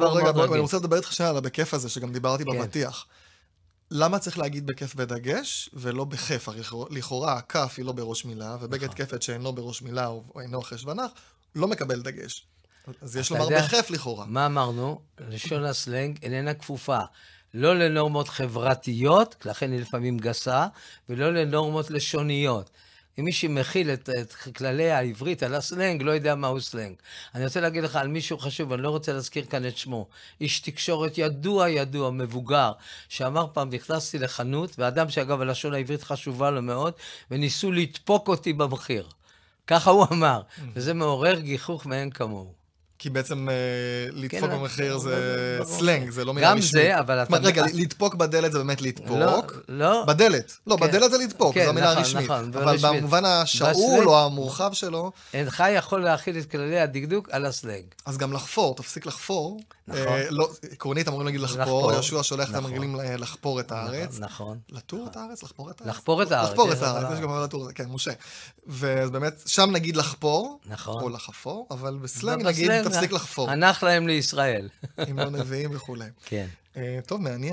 רגע, בוא, אני רוצה לדבר איתך שנייה על הבכיף הזה, שגם דיברתי כן. בבטיח. למה צריך להגיד בכיף בדגש ולא בכיף? הרי לכאורה הכף היא לא בראש מילה, ובגד נכון. כיפת שאינו בראש מילה או אינו אחרי שבנך, לא מקבל דגש. אז יש לומר בכיף לכאורה. מה אמרנו? לשון הסלנג איננה כפופה. לא לנורמות חברתיות, לכן היא לפעמים גסה, ולא לנורמות לשוניות. אם מי שמכיל את, את כללי העברית על הסלנג, לא יודע מהו סלנג. אני רוצה להגיד לך על מישהו חשוב, אני לא רוצה להזכיר כאן את שמו. איש תקשורת ידוע, ידוע, מבוגר, שאמר פעם, נכנסתי לחנות, ואדם שאגב, הלשון העברית חשובה לו מאוד, וניסו לדפוק אותי במחיר. ככה הוא אמר, mm. וזה מעורר גיחוך מאין כמוהו. כי בעצם אה, לדפוק כן, במחיר זה סלנג, זה לא מילה משמעית. גם משמע. זה, אבל אתה... רגע, לדפוק בדלת זה באמת לדפוק. לא. לא. בדלת. לא, כן. בדלת זה לדפוק, כן, זו המילה נכון, הרשמית. נכון, נכון, אבל במובן השאול או המורחב שלו... אינך יכול להכיל את כללי הדקדוק על הסלנג. אז גם לחפור, תפסיק לחפור. נכון. אה, לא, עקרונית אמורים להגיד לחפור, יהושע שולח את נכון. המרגלים אה, לחפור את נכון, הארץ. נכון. לטור את הארץ? לחפור את הארץ? לחפור את הארץ. לחפור את כן, הארץ, יש לא- גם לטור, כן, משה. ובאמת, שם נגיד לחפור, נכון. או לחפור, אבל בסלנג נגיד תפסיק לחפור. הנח להם לישראל. עם הנביאים לא וכולי. כן. אה, טוב, מעניין.